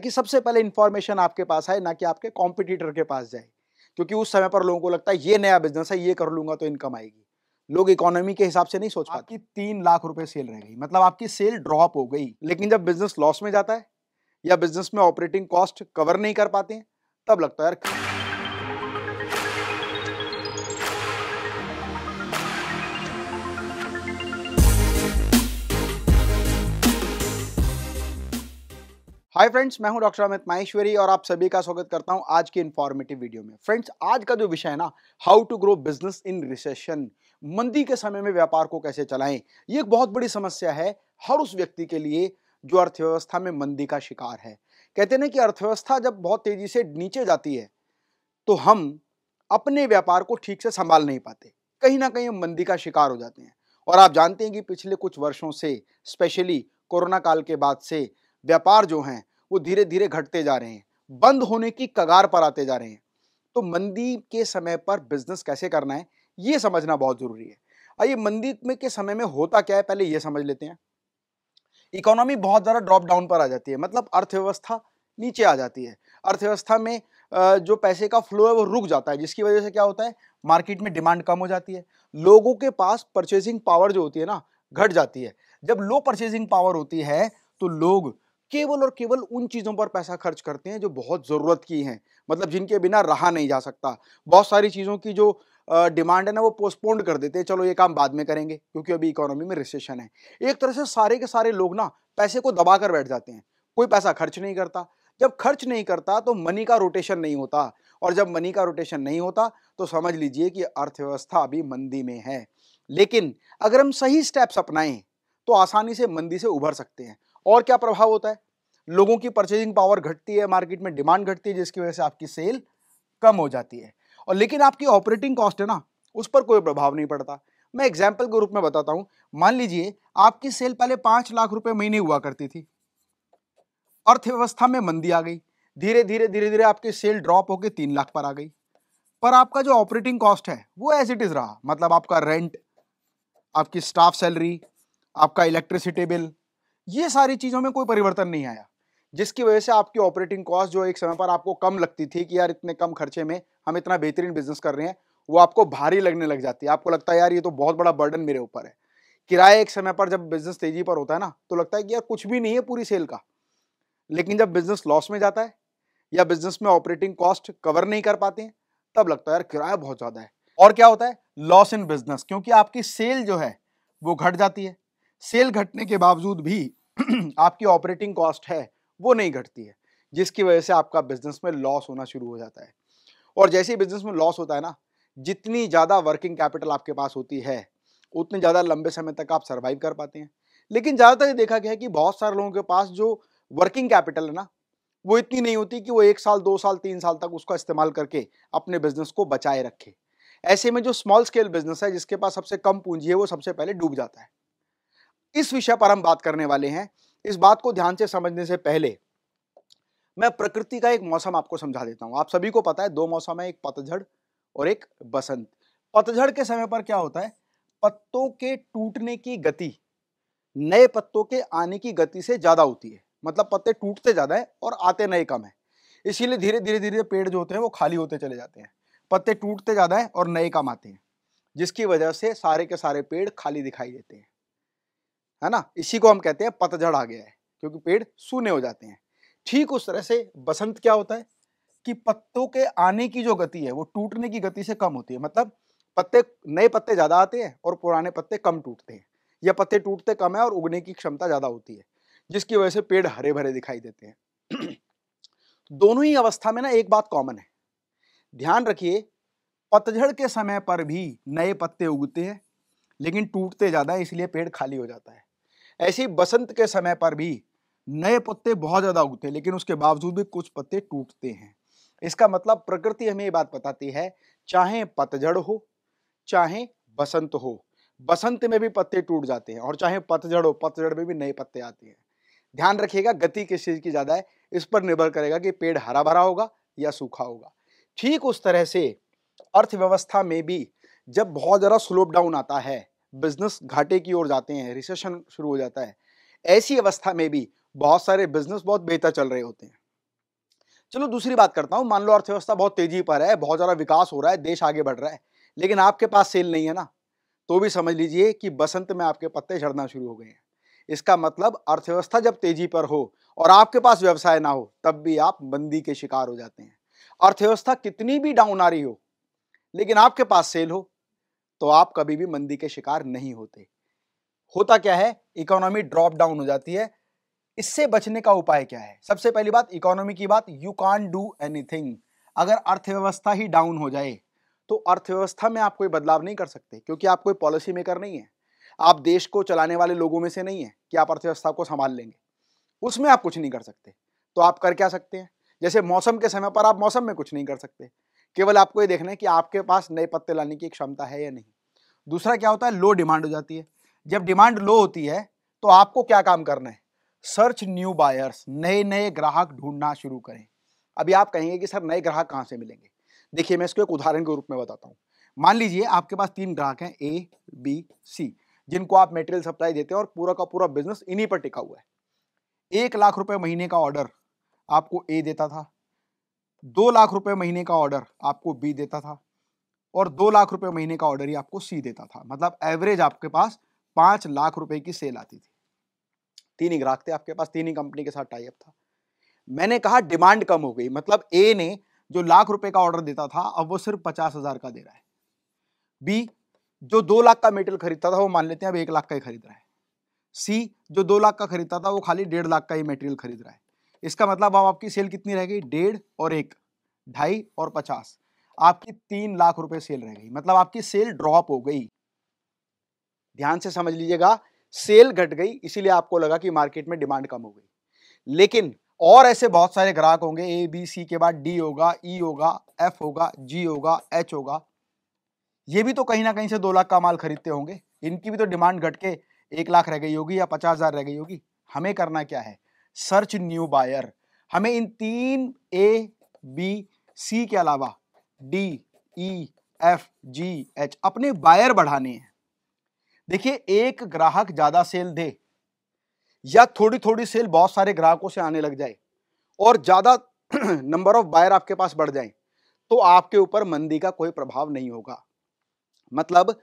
ताकि सबसे पहले इन्फॉर्मेशन आपके पास आए ना कि आपके कॉम्पिटिटर के पास जाए क्योंकि उस समय पर लोगों को लगता है ये नया बिजनेस है ये कर लूंगा तो इनकम आएगी लोग इकोनॉमी के हिसाब से नहीं सोच पाते तीन लाख रुपए सेल रह गई मतलब आपकी सेल ड्रॉप हो गई लेकिन जब बिजनेस लॉस में जाता है या बिजनेस में ऑपरेटिंग कॉस्ट कवर नहीं कर पाते तब लगता है यार हाय फ्रेंड्स मैं हूं डॉक्टर अमित माहेश्वरी और आप सभी का स्वागत करता हूं आज की इन्फॉर्मेटिव वीडियो में फ्रेंड्स आज का जो विषय है ना how to grow business in recession मंदी के समय में व्यापार को कैसे चलाएं ये एक बहुत बड़ी समस्या है हर उस व्यक्ति के लिए जो अर्थव्यवस्था में मंदी का शिकार है कहते ना कि अर्थव्यवस्था जब बहुत तेजी से नीचे जाती है तो हम अपने व्यापार को ठीक से संभाल नहीं पाते कहीं ना कहीं हम मंदी का शिकार हो जाते हैं और आप जानते हैं कि पिछले कुछ वर्षों से स्पेशली कोरोना काल के बाद से व्यापार जो हैं वो धीरे धीरे घटते जा रहे हैं बंद होने की कगार पर आते जा रहे हैं तो मंदी के समय पर बिजनेस कैसे करना है ये समझना बहुत ज़रूरी है आइए मंदी में के समय में होता क्या है पहले ये समझ लेते हैं इकोनॉमी बहुत ज़्यादा ड्रॉप डाउन पर आ जाती है मतलब अर्थव्यवस्था नीचे आ जाती है अर्थव्यवस्था में जो पैसे का फ्लो है वो रुक जाता है जिसकी वजह से क्या होता है मार्केट में डिमांड कम हो जाती है लोगों के पास परचेजिंग पावर जो होती है ना घट जाती है जब लो परचेजिंग पावर होती है तो लोग केवल और केवल उन चीज़ों पर पैसा खर्च करते हैं जो बहुत ज़रूरत की हैं मतलब जिनके बिना रहा नहीं जा सकता बहुत सारी चीज़ों की जो डिमांड है ना वो पोस्टपोन्ड कर देते हैं चलो ये काम बाद में करेंगे क्योंकि अभी इकोनॉमी में रिसेशन है एक तरह से सारे के सारे लोग ना पैसे को दबा कर बैठ जाते हैं कोई पैसा खर्च नहीं करता जब खर्च नहीं करता तो मनी का रोटेशन नहीं होता और जब मनी का रोटेशन नहीं होता तो समझ लीजिए कि अर्थव्यवस्था अभी मंदी में है लेकिन अगर हम सही स्टेप्स अपनाएं तो आसानी से मंदी से उभर सकते हैं और क्या प्रभाव होता है लोगों की परचेजिंग पावर घटती है मार्केट में डिमांड घटती है जिसकी वजह से आपकी सेल कम हो जाती है और लेकिन आपकी ऑपरेटिंग कॉस्ट है ना उस पर कोई प्रभाव नहीं पड़ता मैं एग्जाम्पल के रूप में बताता हूँ मान लीजिए आपकी सेल पहले पाँच लाख रुपये महीने हुआ करती थी अर्थव्यवस्था में मंदी आ गई धीरे धीरे धीरे धीरे आपकी सेल ड्रॉप होकर तीन लाख पर आ गई पर आपका जो ऑपरेटिंग कॉस्ट है वो एज इट इज़ रहा मतलब आपका रेंट आपकी स्टाफ सैलरी आपका इलेक्ट्रिसिटी बिल ये सारी चीज़ों में कोई परिवर्तन नहीं आया जिसकी वजह से आपकी ऑपरेटिंग कॉस्ट जो एक समय पर आपको कम लगती थी कि यार इतने कम खर्चे में हम इतना बेहतरीन बिजनेस कर रहे हैं वो आपको भारी लगने लग जाती है आपको लगता है यार ये तो बहुत बड़ा बर्डन मेरे ऊपर है किराया एक समय पर जब बिजनेस तेजी पर होता है ना तो लगता है कि यार कुछ भी नहीं है पूरी सेल का लेकिन जब बिजनेस लॉस में जाता है या बिजनेस में ऑपरेटिंग कॉस्ट कवर नहीं कर पाते हैं तब लगता है यार किराया बहुत ज़्यादा है और क्या होता है लॉस इन बिजनेस क्योंकि आपकी सेल जो है वो घट जाती है सेल घटने के बावजूद भी आपकी ऑपरेटिंग कॉस्ट है वो नहीं घटती है जिसकी वजह से आपका बिजनेस में लॉस होना शुरू हो जाता है और जैसे ही बिजनेस में लॉस होता है ना जितनी ज़्यादा वर्किंग कैपिटल आपके पास होती है उतने ज़्यादा लंबे समय तक आप सर्वाइव कर पाते हैं लेकिन ज़्यादातर ये देखा गया है कि बहुत सारे लोगों के पास जो वर्किंग कैपिटल है ना वो इतनी नहीं होती कि वो एक साल दो साल तीन साल तक उसका इस्तेमाल करके अपने बिजनेस को बचाए रखे ऐसे में जो स्मॉल स्केल बिजनेस है जिसके पास सबसे कम पूंजी है वो सबसे पहले डूब जाता है इस विषय पर हम बात करने वाले हैं इस बात को ध्यान से समझने से पहले मैं प्रकृति का एक मौसम आपको समझा देता हूं आप सभी को पता है दो मौसम है एक पतझड़ और एक बसंत पतझड़ के समय पर क्या होता है पत्तों के टूटने की गति नए पत्तों के आने की गति से ज़्यादा होती है मतलब पत्ते टूटते ज़्यादा है और आते नए कम है इसीलिए धीरे धीरे धीरे पेड़ जो होते हैं वो खाली होते चले जाते हैं पत्ते टूटते ज़्यादा है और नए कम आते हैं जिसकी वजह से सारे के सारे पेड़ खाली दिखाई देते हैं है ना इसी को हम कहते हैं पतझड़ आ गया है क्योंकि पेड़ सूने हो जाते हैं ठीक उस तरह से बसंत क्या होता है कि पत्तों के आने की जो गति है वो टूटने की गति से कम होती है मतलब पत्ते नए पत्ते ज़्यादा आते हैं और पुराने पत्ते कम टूटते हैं या पत्ते टूटते कम है और उगने की क्षमता ज़्यादा होती है जिसकी वजह से पेड़ हरे भरे दिखाई देते हैं दोनों ही अवस्था में ना एक बात कॉमन है ध्यान रखिए पतझड़ के समय पर भी नए पत्ते उगते हैं लेकिन टूटते ज़्यादा है इसलिए पेड़ खाली हो जाता है ऐसे ही बसंत के समय पर भी नए पत्ते बहुत ज़्यादा उगते हैं लेकिन उसके बावजूद भी कुछ पत्ते टूटते हैं इसका मतलब प्रकृति हमें ये बात बताती है चाहे पतझड़ हो चाहे बसंत हो बसंत में भी पत्ते टूट जाते हैं और चाहे पतझड़ हो पतझड़ में भी नए पत्ते आते हैं ध्यान रखिएगा गति किस चीज़ की ज़्यादा है इस पर निर्भर करेगा कि पेड़ हरा भरा होगा या सूखा होगा ठीक उस तरह से अर्थव्यवस्था में भी जब बहुत ज़्यादा स्लोप डाउन आता है बिजनेस घाटे की ओर जाते हैं रिसेशन शुरू हो जाता है ऐसी अवस्था में भी बहुत सारे बिजनेस बहुत बेहतर चल रहे होते हैं चलो दूसरी बात करता हूँ मान लो अर्थव्यवस्था बहुत तेजी पर है बहुत ज़्यादा विकास हो रहा है देश आगे बढ़ रहा है लेकिन आपके पास सेल नहीं है ना तो भी समझ लीजिए कि बसंत में आपके पत्ते झड़ना शुरू हो गए हैं इसका मतलब अर्थव्यवस्था जब तेजी पर हो और आपके पास व्यवसाय ना हो तब भी आप मंदी के शिकार हो जाते हैं अर्थव्यवस्था कितनी भी डाउन आ रही हो लेकिन आपके पास सेल हो तो आप कभी भी मंदी के शिकार नहीं होते होता क्या है इकोनॉमी ड्रॉप डाउन हो जाती है इससे बचने का उपाय क्या है सबसे पहली बात इकोनॉमी की बात यू कान डू एनीथिंग अगर अर्थव्यवस्था ही डाउन हो जाए तो अर्थव्यवस्था में आप कोई बदलाव नहीं कर सकते क्योंकि आप कोई पॉलिसी मेकर नहीं है आप देश को चलाने वाले लोगों में से नहीं है कि आप अर्थव्यवस्था को संभाल लेंगे उसमें आप कुछ नहीं कर सकते तो आप कर क्या सकते हैं जैसे मौसम के समय पर आप मौसम में कुछ नहीं कर सकते केवल आपको ये देखना है कि आपके पास नए पत्ते लाने की क्षमता है या नहीं दूसरा क्या होता है लो डिमांड हो जाती है जब डिमांड लो होती है तो आपको क्या काम करना है सर्च न्यू बायर्स नए नए ग्राहक ढूंढना शुरू करें अभी आप कहेंगे कि सर नए ग्राहक कहाँ से मिलेंगे देखिए मैं इसको एक उदाहरण के रूप में बताता हूँ मान लीजिए आपके पास तीन ग्राहक हैं ए बी सी जिनको आप मेटेरियल सप्लाई देते हैं और पूरा का पूरा बिजनेस इन्हीं पर टिका हुआ है एक लाख रुपए महीने का ऑर्डर आपको ए देता था दो लाख रुपए महीने का ऑर्डर आपको बी देता था और दो लाख रुपए महीने का ऑर्डर ही आपको सी देता था मतलब एवरेज आपके पास पांच लाख रुपए की सेल आती थी तीन ही ग्राहक थे आपके पास तीन ही कंपनी के साथ टाइप था मैंने कहा डिमांड कम हो गई मतलब ए ने जो लाख रुपए का ऑर्डर देता था अब वो सिर्फ पचास हजार का दे रहा है बी जो दो लाख का मेटेरियल खरीदता था वो मान लेते हैं अब एक लाख का ही खरीद रहा है सी जो दो लाख का खरीदता था वो खाली डेढ़ लाख का ही मेटेरियल खरीद रहा है इसका मतलब अब आपकी सेल कितनी रह गई डेढ़ और एक ढाई और पचास आपकी तीन लाख रुपए सेल रह गई मतलब आपकी सेल ड्रॉप हो गई ध्यान से समझ लीजिएगा सेल घट गई इसीलिए आपको लगा कि मार्केट में डिमांड कम हो गई लेकिन और ऐसे बहुत सारे ग्राहक होंगे ए बी सी के बाद डी होगा ई e होगा एफ होगा जी होगा एच होगा ये भी तो कहीं ना कहीं से दो लाख का माल खरीदते होंगे इनकी भी तो डिमांड घट के एक लाख रह गई होगी या पचास हजार रह गई होगी हमें करना क्या है सर्च न्यू बायर हमें इन तीन ए बी सी के अलावा D E F G H अपने बायर बढ़ाने हैं देखिए एक ग्राहक ज़्यादा सेल दे या थोड़ी थोड़ी सेल बहुत सारे ग्राहकों से आने लग जाए और ज़्यादा नंबर ऑफ बायर आपके पास बढ़ जाए तो आपके ऊपर मंदी का कोई प्रभाव नहीं होगा मतलब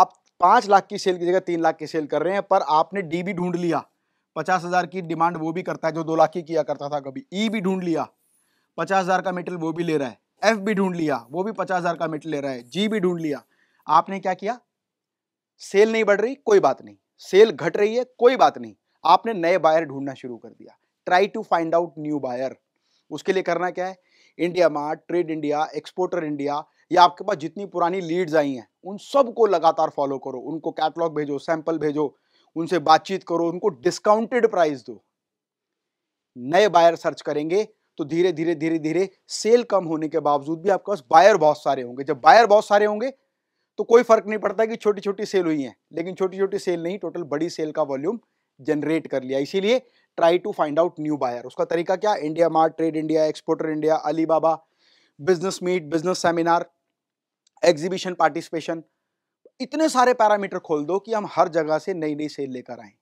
आप पाँच लाख की सेल की जगह तीन लाख की सेल कर रहे हैं पर आपने डी भी ढूंढ लिया पचास हज़ार की डिमांड वो भी करता है जो दो लाख की किया करता था कभी ई e भी ढूंढ लिया पचास हज़ार का मेटल वो भी ले रहा है एफ भी ढूंढ लिया वो भी पचास हज़ार का मेटल ले रहा है जी भी ढूंढ लिया आपने क्या किया सेल नहीं बढ़ रही कोई बात नहीं सेल घट रही है कोई बात नहीं आपने नए बायर ढूंढना शुरू कर दिया try to find out new buyer उसके लिए करना क्या है India mart trade India exporter India या आपके पास जितनी पुरानी लीड्स आई हैं उन सबको लगातार फॉलो करो उनको कैटलॉग भेजो सैंपल भेजो उनसे बातचीत करो उनको डिस्काउंटेड प्राइस दो नए बायर सर्च करेंगे तो धीरे धीरे धीरे धीरे सेल कम होने के बावजूद भी आपके पास बायर बहुत सारे होंगे जब बायर बहुत सारे होंगे तो कोई फर्क नहीं पड़ता कि छोटी छोटी सेल हुई है लेकिन छोटी छोटी सेल नहीं टोटल बड़ी सेल का वॉल्यूम जनरेट कर लिया इसीलिए try to find out new buyer उसका तरीका क्या India mart trade India exporter India Alibaba business meet business seminar exhibition participation इतने सारे पैरामीटर खोल दो कि हम हर जगह से नई नई सेल लेकर आए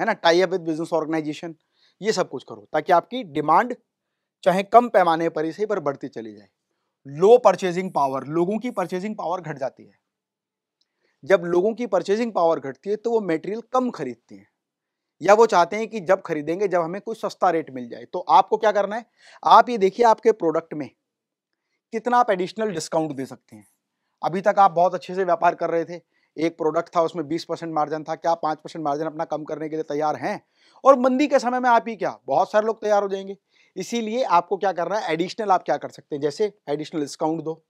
है ना tie up with business organisation ये सब कुछ करो ताकि आपकी डिमांड चाहे कम पैमाने पर ही सही पर बढ़ती चली जाए लो परचेजिंग पावर लोगों की परचेजिंग पावर घट जाती है जब लोगों की परचेजिंग पावर घटती है तो वो मेटेरियल कम खरीदते हैं या वो चाहते हैं कि जब खरीदेंगे जब हमें कोई सस्ता रेट मिल जाए तो आपको क्या करना है आप ये देखिए आपके प्रोडक्ट में कितना आप एडिशनल डिस्काउंट दे सकते हैं अभी तक आप बहुत अच्छे से व्यापार कर रहे थे एक प्रोडक्ट था उसमें बीस परसेंट मार्जिन था क्या पाँच परसेंट मार्जिन अपना कम करने के लिए तैयार हैं और मंदी के समय में आप ही क्या बहुत सारे लोग तैयार हो जाएंगे इसीलिए आपको क्या करना है एडिशनल आप क्या कर सकते हैं जैसे एडिशनल डिस्काउंट दो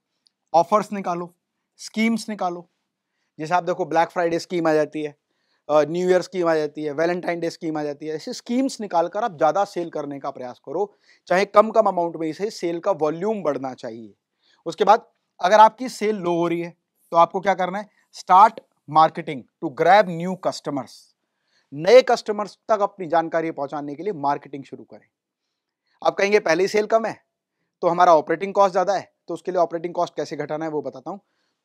ऑफर्स निकालो स्कीम्स निकालो जैसे आप देखो ब्लैक फ्राइडे स्कीम आ जाती है न्यू ईयर स्कीम आ जाती है वैलेंटाइन डे स्कीम आ जाती है ऐसे स्कीम्स निकाल कर आप ज़्यादा सेल करने का प्रयास करो चाहे कम कम अमाउंट में इसे सेल का वॉल्यूम बढ़ना चाहिए उसके बाद अगर आपकी सेल लो हो रही है तो आपको क्या करना है start marketing to grab new customers नए कस्टमर्स तक अपनी जानकारी पहुंचाने के लिए मार्केटिंग शुरू करें आप कहेंगे पहले ही सेल कम है तो हमारा ऑपरेटिंग कॉस्ट ज़्यादा है तो उसके लिए ऑपरेटिंग कॉस्ट कैसे घटाना है वो बताता हूँ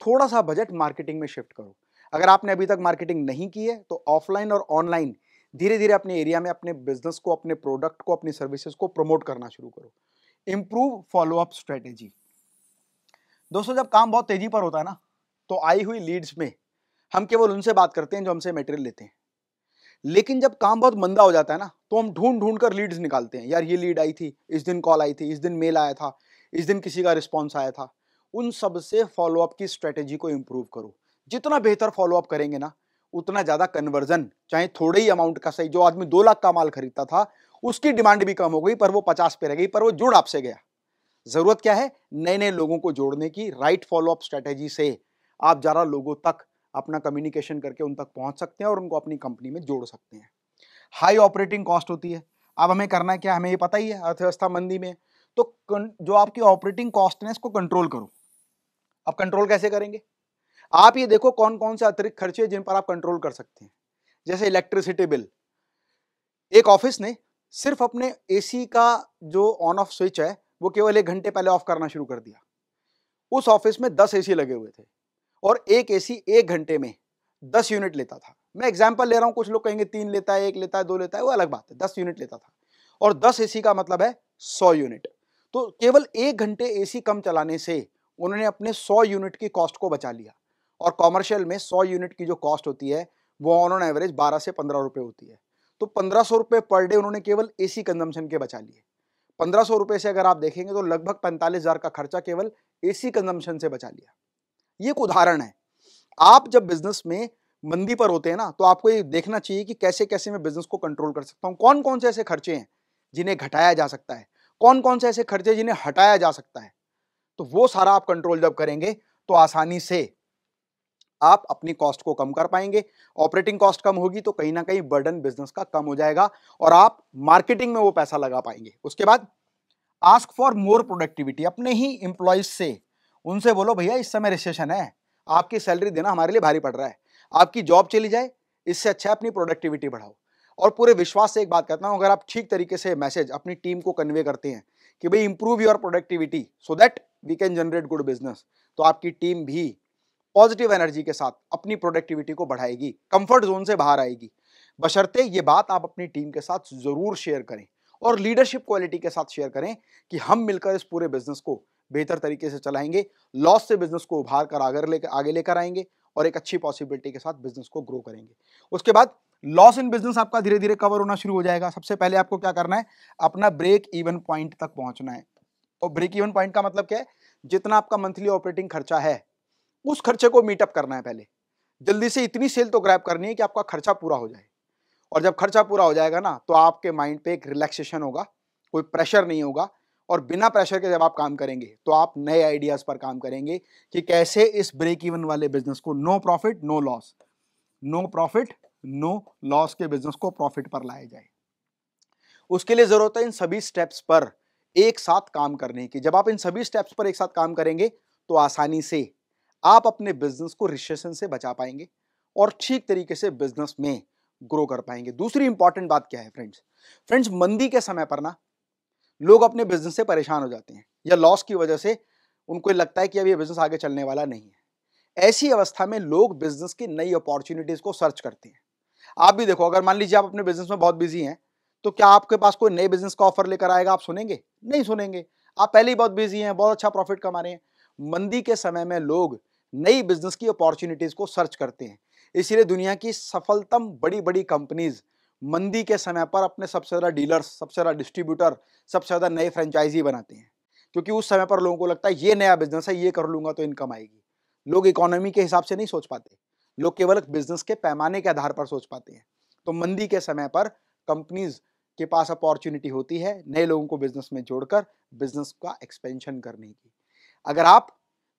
थोड़ा सा बजट मार्केटिंग में शिफ्ट करो अगर आपने अभी तक मार्केटिंग नहीं की है तो ऑफलाइन और ऑनलाइन धीरे धीरे अपने एरिया में अपने बिजनेस को अपने प्रोडक्ट को अपनी सर्विसेज को प्रमोट करना शुरू करो इम्प्रूव फॉलो अप स्ट्रेटेजी दोस्तों जब काम बहुत तेजी पर होता है ना तो आई हुई लीड्स में हम केवल उनसे बात करते हैं जो हमसे मटेरियल लेते हैं लेकिन जब काम बहुत मंदा हो जाता है ना तो हम ढूंढ ढूंढ कर लीड्स निकालते हैं यार ये लीड आई थी इस दिन कॉल आई थी इस दिन मेल आया था इस दिन किसी का रिस्पॉन्स आया था उन सब से फॉलोअप की स्ट्रेटेजी को इम्प्रूव करो जितना बेहतर फॉलोअप करेंगे ना उतना ज़्यादा कन्वर्जन चाहे थोड़े ही अमाउंट का सही जो आदमी दो लाख का माल खरीदता था उसकी डिमांड भी कम हो गई पर वो पचास पे रह गई पर वो जुड़ आपसे गया ज़रूरत क्या है नए नए लोगों को जोड़ने की राइट फॉलोअप स्ट्रैटेजी से आप ज़्यादा लोगों तक अपना कम्युनिकेशन करके उन तक पहुंच सकते हैं और उनको अपनी कंपनी में जोड़ सकते हैं हाई ऑपरेटिंग कॉस्ट होती है अब हमें करना क्या हमें ये पता ही है अर्थव्यवस्था मंदी में तो जो आपकी ऑपरेटिंग कॉस्ट है इसको कंट्रोल करो अब कंट्रोल कैसे करेंगे आप ये देखो कौन कौन से अतिरिक्त खर्चे जिन पर आप कंट्रोल कर सकते हैं जैसे इलेक्ट्रिसिटी बिल एक ऑफिस ने सिर्फ अपने एसी का जो ऑन ऑफ स्विच है वो केवल एक घंटे पहले ऑफ करना शुरू कर दिया उस ऑफिस में दस एसी लगे हुए थे और एक एसी एक घंटे में दस यूनिट लेता था मैं एग्जाम्पल ले रहा हूँ कुछ लोग कहेंगे तीन लेता है एक लेता है दो लेता है वो अलग बात है दस यूनिट लेता था और दस ए का मतलब है सौ यूनिट तो केवल एक घंटे एसी कम चलाने से उन्होंने अपने सौ यूनिट की कॉस्ट को बचा लिया और कॉमर्शियल में सौ यूनिट की जो कॉस्ट होती है वो ऑन एवरेज बारह से पंद्रह रुपये होती है तो पंद्रह सौ रुपये पर डे उन्होंने केवल एसी कंजम्पशन के बचा लिए पंद्रह सौ से अगर आप देखेंगे तो लगभग पैंतालीस हज़ार का खर्चा केवल एसी कंजम्पशन से बचा लिया ये एक उदाहरण है आप जब बिजनेस में मंदी पर होते हैं ना तो आपको ये देखना चाहिए कि कैसे कैसे मैं बिजनेस को कंट्रोल कर सकता हूँ कौन कौन से ऐसे खर्चे हैं जिन्हें घटाया जा सकता है कौन कौन से ऐसे खर्चे जिन्हें हटाया जा सकता है तो वो सारा आप कंट्रोल जब करेंगे तो आसानी से आप अपनी कॉस्ट को कम कर पाएंगे ऑपरेटिंग कॉस्ट कम होगी तो कहीं ना कहीं बर्डन बिजनेस का कम हो जाएगा और आप मार्केटिंग में वो पैसा लगा पाएंगे उसके बाद आस्क फॉर मोर प्रोडक्टिविटी अपने ही इंप्लॉयज से उनसे बोलो भैया इस समय रिसेशन है आपकी सैलरी देना हमारे लिए भारी पड़ रहा है आपकी जॉब चली जाए इससे अच्छा अपनी प्रोडक्टिविटी बढ़ाओ और पूरे विश्वास से एक बात करता हूँ अगर आप ठीक तरीके से मैसेज अपनी टीम को कन्वे करते हैं कि भाई improve your productivity so that we can generate good business तो आपकी टीम भी पॉजिटिव एनर्जी के साथ अपनी प्रोडक्टिविटी को बढ़ाएगी कंफर्ट जोन से बाहर आएगी बशर्ते ये बात आप अपनी टीम के साथ ज़रूर शेयर करें और लीडरशिप क्वालिटी के साथ शेयर करें कि हम मिलकर इस पूरे बिजनेस को बेहतर तरीके से चलाएंगे लॉस से बिजनेस को उभार कर आगे लेकर आगे लेकर आएंगे और एक अच्छी पॉसिबिलिटी के साथ बिजनेस को ग्रो करेंगे उसके बाद लॉस इन बिजनेस आपका धीरे धीरे कवर होना शुरू हो जाएगा सबसे पहले आपको क्या करना है अपना ब्रेक इवन पॉइंट तक पहुंचना है और ब्रेक इवन पॉइंट का मतलब क्या है जितना आपका मंथली ऑपरेटिंग खर्चा है उस खर्चे को मीटअप करना है पहले जल्दी से इतनी सेल तो ग्रैप करनी है कि आपका खर्चा पूरा हो जाए और जब खर्चा पूरा हो जाएगा ना तो आपके माइंड पे एक रिलैक्सेशन होगा कोई प्रेशर नहीं होगा और बिना प्रेशर के जब आप काम करेंगे तो आप नए आइडियाज़ पर काम करेंगे कि कैसे इस ब्रेक इवन वाले बिजनेस को no profit no loss no profit no loss के बिजनेस को प्रॉफिट पर लाया जाए उसके लिए ज़रूरत है इन सभी स्टेप्स पर एक साथ काम करने की जब आप इन सभी स्टेप्स पर एक साथ काम करेंगे तो आसानी से आप अपने बिजनेस को रिसेशन से बचा पाएंगे और ठीक तरीके से बिजनेस में ग्रो कर पाएंगे दूसरी इंपॉर्टेंट बात क्या है फ्रेंड्स फ्रेंड्स मंदी के समय पर ना लोग अपने बिजनेस से परेशान हो जाते हैं या लॉस की वजह से उनको लगता है कि अब ये बिजनेस आगे चलने वाला नहीं है ऐसी अवस्था में लोग बिजनेस की नई अपॉर्चुनिटीज को सर्च करते हैं आप भी देखो अगर मान लीजिए आप अपने बिजनेस में बहुत बिजी हैं तो क्या आपके पास कोई नए बिजनेस का ऑफर लेकर आएगा आप सुनेंगे नहीं सुनेंगे आप पहले ही बहुत बिजी हैं बहुत अच्छा प्रॉफिट कमा रहे हैं मंदी के समय में लोग नई बिजनेस की अपॉर्चुनिटीज़ को सर्च करते हैं इसीलिए दुनिया की सफलतम बड़ी बड़ी कंपनीज़ मंदी के समय पर अपने सबसे ज़्यादा डीलर्स सबसे ज़्यादा डिस्ट्रीब्यूटर सबसे ज़्यादा नए फ्रेंचाइजी बनाते हैं क्योंकि उस समय पर लोगों को लगता है ये नया बिजनेस है ये कर लूँगा तो इनकम आएगी लोग इकोनॉमी के हिसाब से नहीं सोच पाते लोग केवल बिजनेस के पैमाने के आधार पर सोच पाते हैं तो मंदी के समय पर कंपनीज़ के पास अपॉर्चुनिटी होती है नए लोगों को बिजनेस में जोड़कर बिजनेस का एक्सपेंशन करने की अगर आप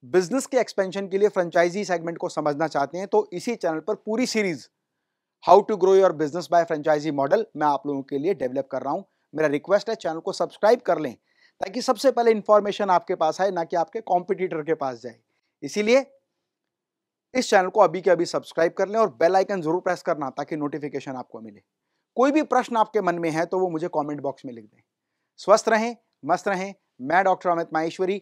बिजनेस के एक्सपेंशन के लिए फ्रेंचाइजी सेगमेंट को समझना चाहते हैं तो इसी चैनल पर पूरी series how to grow your business by franchisee model मैं आप लोगों के लिए डेवलप कर रहा हूं मेरा रिक्वेस्ट है चैनल को सब्सक्राइब कर लें ताकि सबसे पहले इंफॉर्मेशन आपके पास आए ना कि आपके कॉम्पिटिटर के पास जाए इसीलिए इस चैनल को अभी के अभी सब्सक्राइब कर लें और बेल आइकन जरूर प्रेस करना ताकि नोटिफिकेशन आपको मिले कोई भी प्रश्न आपके मन में है तो वो मुझे कमेंट बॉक्स में लिख दें स्वस्थ रहें मस्त रहें मैं डॉक्टर अमित माहेश्वरी